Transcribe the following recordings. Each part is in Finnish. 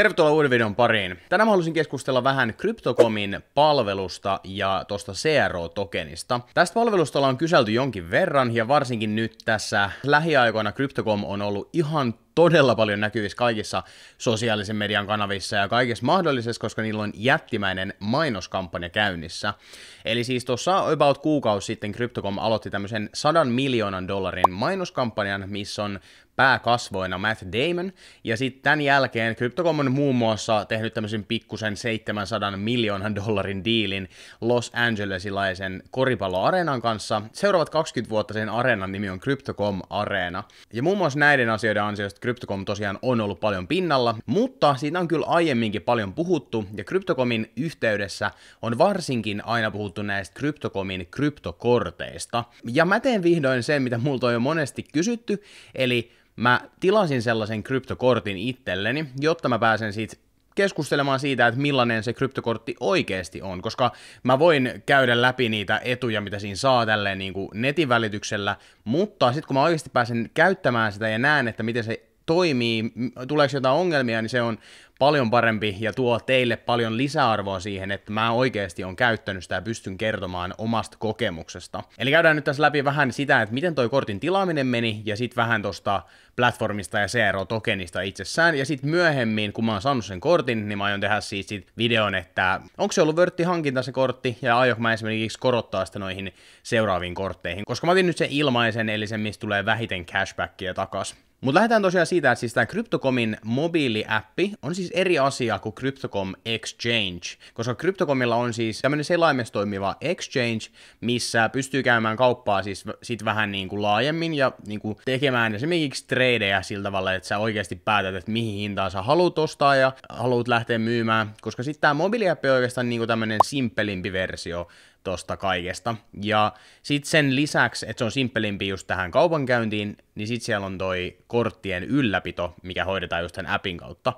Tervetuloa uuden videon pariin. Tänään mä haluaisin keskustella vähän Cryptocomin palvelusta ja tosta CRO-tokenista. Tästä palvelusta ollaan kyselty jonkin verran ja varsinkin nyt tässä lähiaikoina Cryptocom on ollut ihan todella paljon näkyvissä kaikissa sosiaalisen median kanavissa ja kaikessa mahdollisessa, koska niillä on jättimäinen mainoskampanja käynnissä. Eli siis tuossa about kuukausi sitten Cryptocom aloitti tämmöisen 100 miljoonan dollarin mainoskampanjan, missä on pääkasvoina Matt Damon, ja sitten tämän jälkeen Cryptocom on muun muassa tehnyt tämmöisen pikkusen 700 miljoonan dollarin diilin Los Angelesilaisen koripalloareenan kanssa. Seuraavat 20 vuotta sen areenan nimi on Cryptocom Arena, ja muun muassa näiden asioiden ansiosta Cryptocom tosiaan on ollut paljon pinnalla, mutta siitä on kyllä aiemminkin paljon puhuttu, ja Cryptocomin yhteydessä on varsinkin aina puhuttu näistä Cryptocomin kryptokorteista. Ja mä teen vihdoin sen, mitä multa on jo monesti kysytty, eli mä tilasin sellaisen kryptokortin itselleni, jotta mä pääsen siitä keskustelemaan siitä, että millainen se kryptokortti oikeasti on, koska mä voin käydä läpi niitä etuja, mitä siinä saa tälleen niin kuin netin välityksellä, mutta sitten kun mä oikeasti pääsen käyttämään sitä ja näen, että miten se toimii, tuleeko jotain ongelmia, niin se on paljon parempi ja tuo teille paljon lisäarvoa siihen, että mä oikeasti on käyttänyt sitä ja pystyn kertomaan omasta kokemuksesta. Eli käydään nyt tässä läpi vähän sitä, että miten toi kortin tilaaminen meni ja sitten vähän tuosta platformista ja CRO-tokenista itsessään. Ja sitten myöhemmin, kun mä oon saanut sen kortin, niin mä aion tehdä siitä, sit videon, että onko se ollut hankinta se kortti ja aioko mä esimerkiksi korottaa sitä noihin seuraaviin kortteihin. Koska mä otin nyt sen ilmaisen, eli sen, mistä tulee vähiten cashbackia takas. Mutta lähdetään tosiaan siitä, että siis tämä Cryptocomin mobiiliäppi on siis eri asia kuin Cryptocom Exchange, koska Cryptocomilla on siis tämmöinen selaimessa toimiva exchange, missä pystyy käymään kauppaa siis sit vähän niin kuin laajemmin ja niin kuin tekemään esimerkiksi tradeja sillä tavalla, että sä oikeasti päätät, että mihin hintaan sä haluat ostaa ja haluat lähteä myymään, koska sitten tämä mobiiliäppi on oikeastaan niin kuin tämmöinen simpelimpi versio, tosta kaikesta. Ja sitten sen lisäksi, että se on simppelimpi just tähän kaupankäyntiin, niin sitten siellä on toi korttien ylläpito, mikä hoidetaan just tämän appin kautta.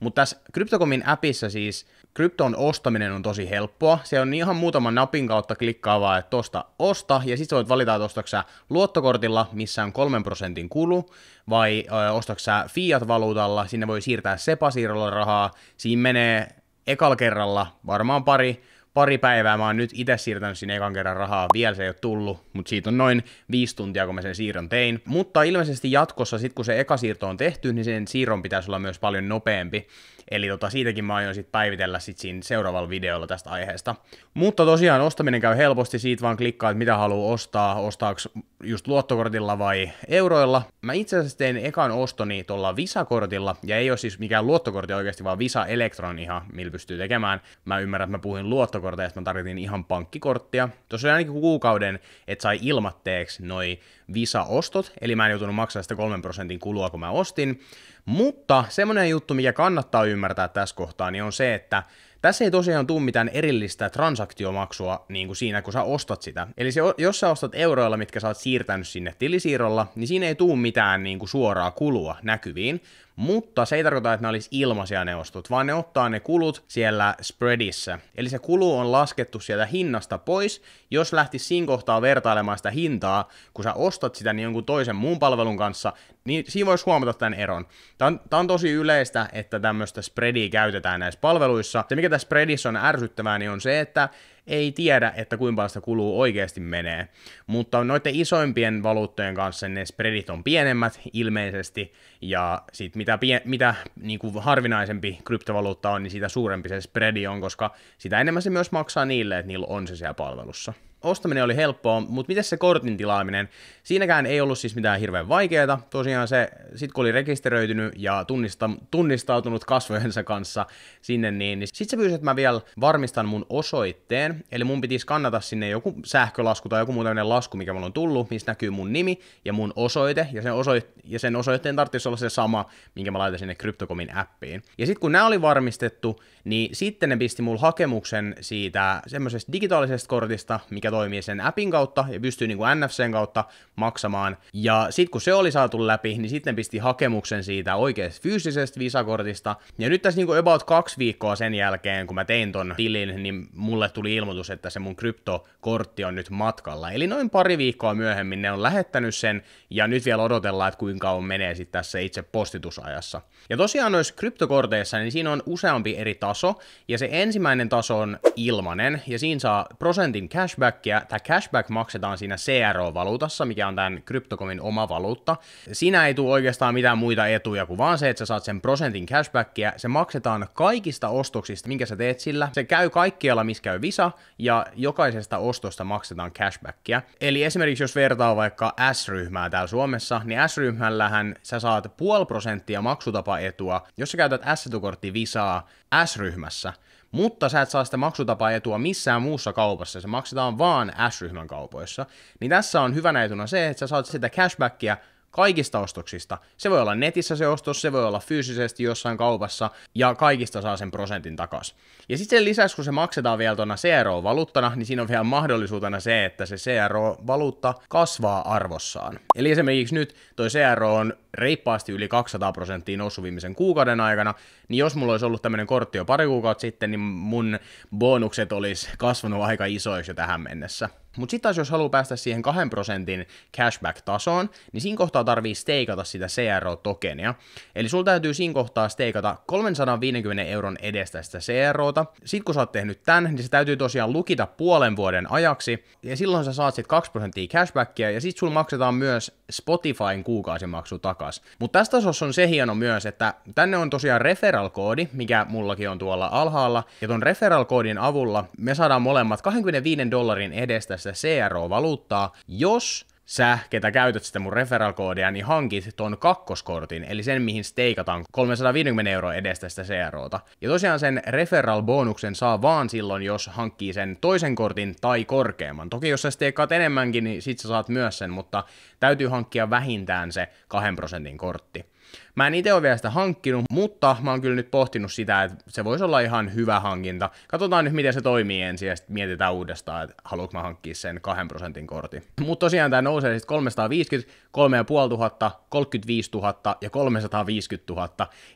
Mutta tässä Cryptocomin appissa siis krypton ostaminen on tosi helppoa. Se on ihan muutaman napin kautta klikkaavaa, että tosta osta, ja sitten voit valita, että ostatko luottokortilla, missä on 3 prosentin kulu, vai ö, fiat-valuutalla, sinne voi siirtää sepasiirrolla rahaa, siinä menee ekal kerralla varmaan pari pari päivää. Mä oon nyt itse siirtänyt sinne ekan kerran rahaa. Vielä se ei ole tullut, mutta siitä on noin viisi tuntia, kun mä sen siirron tein. Mutta ilmeisesti jatkossa, sit kun se eka siirto on tehty, niin sen siirron pitäisi olla myös paljon nopeampi. Eli tota, siitäkin mä aion sitten päivitellä sit siinä seuraavalla videolla tästä aiheesta. Mutta tosiaan ostaminen käy helposti, siitä vaan klikkaa, että mitä haluaa ostaa, ostaaks just luottokortilla vai euroilla. Mä itse asiassa tein ekan ostoni tuolla Visa-kortilla, ja ei ole siis mikään luottokortti oikeasti, vaan Visa Electroniha, millä pystyy tekemään. Mä ymmärrän, että mä puhuin luottokortilla kortteja, ja sitten mä tarjotin ihan pankkikorttia. Tuossa oli ainakin kuukauden, että sai ilmatteeksi noi Visa-ostot, eli mä en joutunut maksamaan sitä 3 prosentin kulua, kun mä ostin. Mutta semmoinen juttu, mikä kannattaa ymmärtää tässä kohtaa, niin on se, että tässä ei tosiaan tule mitään erillistä transaktiomaksua niin kuin siinä, kun sä ostat sitä. Eli se, jos sä ostat euroilla, mitkä sä oot siirtänyt sinne tilisiirrolla, niin siinä ei tule mitään niin kuin suoraa kulua näkyviin, mutta se ei tarkoita, että ne olisi ilmaisia ne ostot, vaan ne ottaa ne kulut siellä spreadissä. Eli se kulu on laskettu sieltä hinnasta pois, jos lähti siinä kohtaa vertailemaan sitä hintaa, kun sä ostat sitä niin jonkun toisen muun palvelun kanssa, niin siinä voisi huomata tämän eron. Tämä on, tämä on tosi yleistä, että tämmöistä spreadia käytetään näissä palveluissa. Se mikä tässä spreadissä on ärsyttävää, niin on se, että ei tiedä, että kuinka paljon sitä kuluu oikeasti menee. Mutta noiden isoimpien valuuttojen kanssa ne spreadit on pienemmät ilmeisesti, ja sit mitä, pie- mitä niin kuin harvinaisempi kryptovaluutta on, niin sitä suurempi se spreadi on, koska sitä enemmän se myös maksaa niille, että niillä on se siellä palvelussa ostaminen oli helppoa, mutta miten se kortin tilaaminen? Siinäkään ei ollut siis mitään hirveän vaikeaa. Tosiaan se, sit kun oli rekisteröitynyt ja tunnista, tunnistautunut kasvojensa kanssa sinne, niin, niin sit se pyysi, että mä vielä varmistan mun osoitteen. Eli mun piti skannata sinne joku sähkölasku tai joku muu tämmöinen lasku, mikä mulla on tullut, missä näkyy mun nimi ja mun osoite. Ja sen, osoit, ja sen osoitteen tarvitsisi olla se sama, minkä mä laitan sinne Cryptocomin appiin. Ja sitten kun nämä oli varmistettu, niin sitten ne pisti mulla hakemuksen siitä semmoisesta digitaalisesta kortista, mikä mikä toimii sen appin kautta ja pystyy niin kuin NFCn kautta maksamaan. Ja sitten kun se oli saatu läpi, niin sitten pisti hakemuksen siitä oikeasta fyysisestä visakortista. Ja nyt tässä niin kuin about kaksi viikkoa sen jälkeen, kun mä tein ton tilin, niin mulle tuli ilmoitus, että se mun kryptokortti on nyt matkalla. Eli noin pari viikkoa myöhemmin ne on lähettänyt sen, ja nyt vielä odotellaan, että kuinka on menee sitten tässä itse postitusajassa. Ja tosiaan noissa kryptokorteissa, niin siinä on useampi eri taso, ja se ensimmäinen taso on ilmanen, ja siinä saa prosentin cashback cashbackia, tämä cashback maksetaan siinä CRO-valuutassa, mikä on tämän kryptokomin oma valuutta. Siinä ei tule oikeastaan mitään muita etuja kuin vaan se, että sä saat sen prosentin cashbackia. Se maksetaan kaikista ostoksista, minkä sä teet sillä. Se käy kaikkialla, missä käy Visa, ja jokaisesta ostosta maksetaan cashbackia. Eli esimerkiksi jos vertaa vaikka S-ryhmää täällä Suomessa, niin S-ryhmällähän sä saat puoli prosenttia maksutapaetua, jos sä käytät s tukortti Visaa S-ryhmässä – mutta sä et saa sitä maksutapaetua missään muussa kaupassa, se maksetaan vaan S-ryhmän kaupoissa, niin tässä on hyvänä etuna se, että sä saat sitä cashbackia kaikista ostoksista. Se voi olla netissä se ostos, se voi olla fyysisesti jossain kaupassa, ja kaikista saa sen prosentin takaisin. Ja sitten sen lisäksi, kun se maksetaan vielä tuona CRO-valuuttana, niin siinä on vielä mahdollisuutena se, että se CRO-valuutta kasvaa arvossaan. Eli esimerkiksi nyt toi CRO on reippaasti yli 200 prosenttia noussut viimeisen kuukauden aikana, niin jos mulla olisi ollut tämmöinen kortti jo pari kuukautta sitten, niin mun bonukset olisi kasvanut aika isoiksi jo tähän mennessä. Mutta sitten taas jos haluaa päästä siihen 2 prosentin cashback-tasoon, niin siinä kohtaa tarvii steikata sitä CRO-tokenia. Eli sulla täytyy siinä kohtaa steikata 350 euron edestä sitä CROta. Sitten kun sä oot tehnyt tämän, niin se täytyy tosiaan lukita puolen vuoden ajaksi, ja silloin sä saat sitten 2 prosenttia cashbackia, ja sitten sulla maksetaan myös Spotifyn kuukausimaksu takas. Mutta tässä tasossa on se hieno myös, että tänne on tosiaan referral-koodi, mikä mullakin on tuolla alhaalla, ja ton referral-koodin avulla me saadaan molemmat 25 dollarin edestä sitä CRO-valuuttaa, jos sä, ketä käytät sitä mun referalkoodia, niin hankit ton kakkoskortin, eli sen, mihin steikataan 350 euroa edestä sitä CROta. Ja tosiaan sen referral-bonuksen saa vaan silloin, jos hankkii sen toisen kortin tai korkeamman. Toki jos sä steikkaat enemmänkin, niin sit sä saat myös sen, mutta täytyy hankkia vähintään se 2 prosentin kortti. Mä en itse ole vielä sitä hankkinut, mutta mä oon kyllä nyt pohtinut sitä, että se voisi olla ihan hyvä hankinta. Katsotaan nyt, miten se toimii ensin ja sitten mietitään uudestaan, että haluanko mä hankkia sen 2 prosentin kortin. Mutta tosiaan tämä nousee sitten 350, 3500, 35 000 ja 350 000.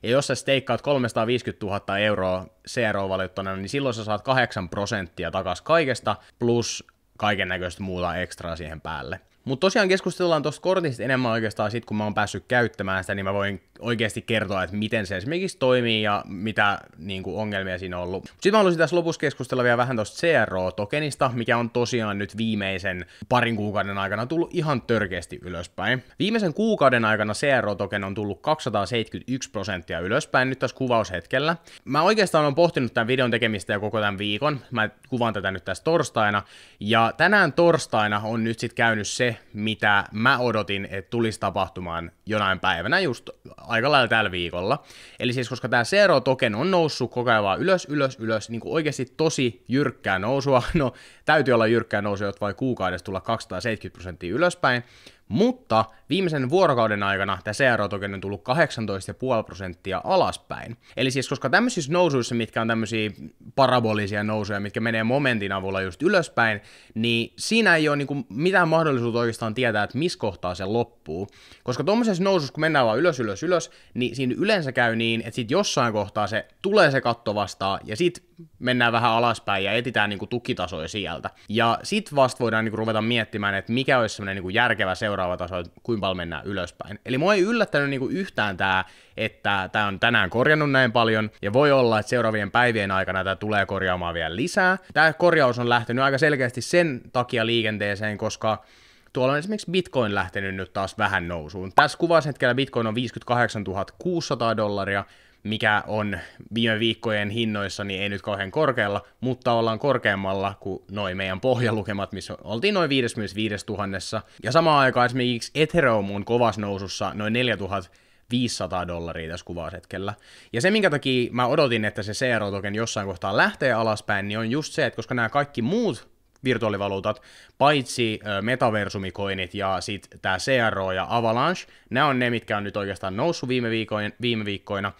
Ja jos sä steikkaat 350 000 euroa CRO-valuuttana, niin silloin sä saat 8 prosenttia takaisin kaikesta plus kaiken näköistä muuta ekstraa siihen päälle. Mutta tosiaan keskustellaan tuosta kortista enemmän oikeastaan sit, kun mä oon päässyt käyttämään sitä, niin mä voin oikeasti kertoa, että miten se esimerkiksi toimii ja mitä niin kuin, ongelmia siinä on ollut. Sitten mä haluaisin tässä lopussa keskustella vielä vähän tuosta CRO-tokenista, mikä on tosiaan nyt viimeisen parin kuukauden aikana tullut ihan törkeästi ylöspäin. Viimeisen kuukauden aikana CRO-token on tullut 271 prosenttia ylöspäin nyt tässä kuvaushetkellä. Mä oikeastaan on pohtinut tämän videon tekemistä ja koko tämän viikon. Mä kuvaan tätä nyt tässä torstaina. Ja tänään torstaina on nyt sitten käynyt se, mitä mä odotin, että tulisi tapahtumaan jonain päivänä just aika lailla tällä viikolla. Eli siis koska tämä Zero Token on noussut koko ajan vaan ylös, ylös, ylös, niin kuin oikeasti tosi jyrkkää nousua, no täytyy olla jyrkkää nousua, jotta voi kuukaudessa tulla 270 prosenttia ylöspäin, mutta viimeisen vuorokauden aikana tämä CRO token on tullut 18,5 prosenttia alaspäin. Eli siis koska tämmöisissä nousuissa, mitkä on tämmöisiä parabolisia nousuja, mitkä menee momentin avulla just ylöspäin, niin siinä ei ole niinku mitään mahdollisuutta oikeastaan tietää, että missä kohtaa se loppuu. Koska tuommoisessa nousussa, kun mennään vaan ylös, ylös, ylös, niin siinä yleensä käy niin, että sitten jossain kohtaa se tulee se katto vastaan, ja sitten mennään vähän alaspäin ja etitään niinku tukitasoja sieltä. Ja sitten vasta voidaan niinku ruveta miettimään, että mikä olisi semmoinen niinku järkevä seura seuraava taso, että kuinka paljon mennään ylöspäin. Eli mua ei yllättänyt niinku yhtään tämä, että tämä on tänään korjannut näin paljon, ja voi olla, että seuraavien päivien aikana tämä tulee korjaamaan vielä lisää. Tämä korjaus on lähtenyt aika selkeästi sen takia liikenteeseen, koska Tuolla on esimerkiksi Bitcoin lähtenyt nyt taas vähän nousuun. Tässä kuvassa hetkellä Bitcoin on 58 600 dollaria, mikä on viime viikkojen hinnoissa, niin ei nyt kauhean korkealla, mutta ollaan korkeammalla kuin noin meidän pohjalukemat, missä oltiin noin 55 000. Ja samaan aikaan esimerkiksi Ethereum on kovas nousussa noin 4500 dollaria tässä kuvaushetkellä. Ja se, minkä takia mä odotin, että se CRO-token jossain kohtaa lähtee alaspäin, niin on just se, että koska nämä kaikki muut virtuaalivaluutat, paitsi metaversumikoinit ja sitten tämä CRO ja Avalanche, nämä on ne, mitkä on nyt oikeastaan noussut viime, viikoin, viime viikkoina,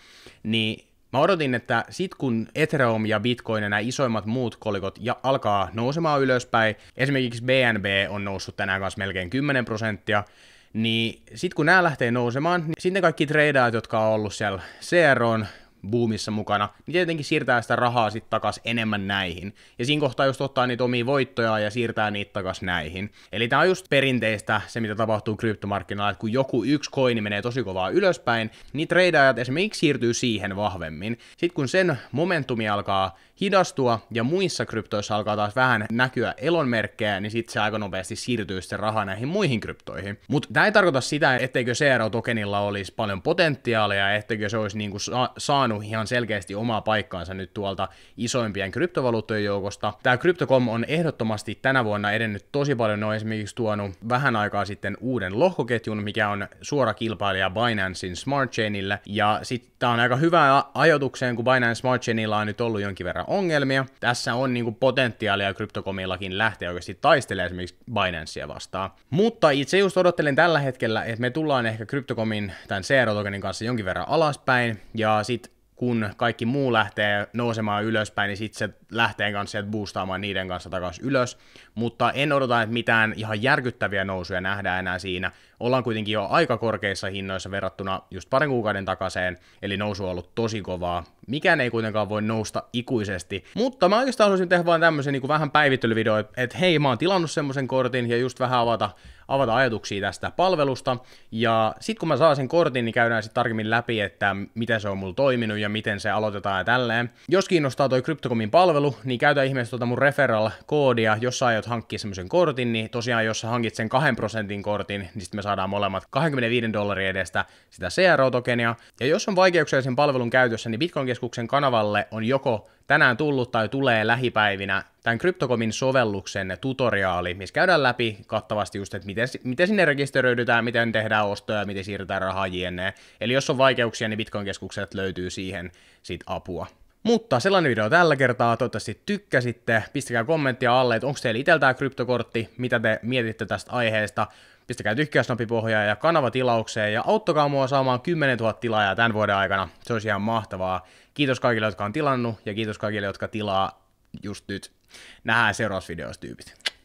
niin Mä odotin, että sit kun Ethereum ja Bitcoin ja nämä isoimmat muut kolikot ja alkaa nousemaan ylöspäin, esimerkiksi BNB on noussut tänään kanssa melkein 10 prosenttia, niin sit kun nämä lähtee nousemaan, niin sitten kaikki treidaat, jotka on ollut siellä CROn boomissa mukana, niin tietenkin siirtää sitä rahaa sitten takas enemmän näihin. Ja siinä kohtaa just ottaa niitä omia voittoja ja siirtää niitä takas näihin. Eli tämä on just perinteistä se, mitä tapahtuu kryptomarkkinoilla, että kun joku yksi koini menee tosi kovaa ylöspäin, niin treidaajat esimerkiksi siirtyy siihen vahvemmin. Sitten kun sen momentumi alkaa hidastua ja muissa kryptoissa alkaa taas vähän näkyä elonmerkkejä, niin sitten se aika nopeasti siirtyy sitten raha näihin muihin kryptoihin. Mutta tämä ei tarkoita sitä, etteikö CRO-tokenilla olisi paljon potentiaalia, etteikö se olisi niinku sa- saanut ottanut ihan selkeästi omaa paikkaansa nyt tuolta isoimpien kryptovaluuttojen joukosta. Tämä Crypto.com on ehdottomasti tänä vuonna edennyt tosi paljon, ne on esimerkiksi tuonut vähän aikaa sitten uuden lohkoketjun, mikä on suora kilpailija Binancein Smart Chainille, ja sitten tämä on aika hyvä ajatukseen, kun Binance Smart Chainilla on nyt ollut jonkin verran ongelmia. Tässä on niinku potentiaalia Crypto.comillakin lähteä oikeasti taistelemaan esimerkiksi Binancea vastaan. Mutta itse just odottelen tällä hetkellä, että me tullaan ehkä Crypto.comin, tämän CR-tokenin kanssa jonkin verran alaspäin, ja sitten kun kaikki muu lähtee nousemaan ylöspäin, niin sitten se lähtee kanssa sieltä boostaamaan niiden kanssa takaisin ylös. Mutta en odota, että mitään ihan järkyttäviä nousuja nähdään enää siinä, ollaan kuitenkin jo aika korkeissa hinnoissa verrattuna just parin kuukauden takaiseen, eli nousu on ollut tosi kovaa. Mikään ei kuitenkaan voi nousta ikuisesti, mutta mä oikeastaan haluaisin tehdä vaan tämmöisen niin vähän päivittelyvideo, että hei, mä oon tilannut semmoisen kortin ja just vähän avata, avata ajatuksia tästä palvelusta, ja sit kun mä saan sen kortin, niin käydään sitten tarkemmin läpi, että miten se on mulla toiminut ja miten se aloitetaan ja tälleen. Jos kiinnostaa toi Cryptocomin palvelu, niin käytä ihmeessä tuota mun referral-koodia, jos sä aiot hankkia semmoisen kortin, niin tosiaan jos sä hankit sen 2 prosentin kortin, niin sitten me saadaan molemmat 25 dollaria edestä sitä CRO-tokenia. Ja jos on vaikeuksia sen palvelun käytössä, niin Bitcoin-keskuksen kanavalle on joko tänään tullut tai tulee lähipäivinä tämän Cryptocomin sovelluksen tutoriaali, missä käydään läpi kattavasti just, että miten, miten sinne rekisteröidytään, miten tehdään ostoja, miten siirretään rahaa jne. Eli jos on vaikeuksia, niin Bitcoin-keskukset löytyy siihen sit apua. Mutta sellainen video tällä kertaa, toivottavasti tykkäsitte, pistäkää kommenttia alle, että onko teillä itseltään kryptokortti, mitä te mietitte tästä aiheesta, Pistäkää tykkäysnappi pohjaa ja kanava tilaukseen ja auttakaa mua saamaan 10 000 tilaajaa tämän vuoden aikana. Se olisi ihan mahtavaa. Kiitos kaikille, jotka on tilannut ja kiitos kaikille, jotka tilaa just nyt. Nähdään seuraavassa videossa, tyypit.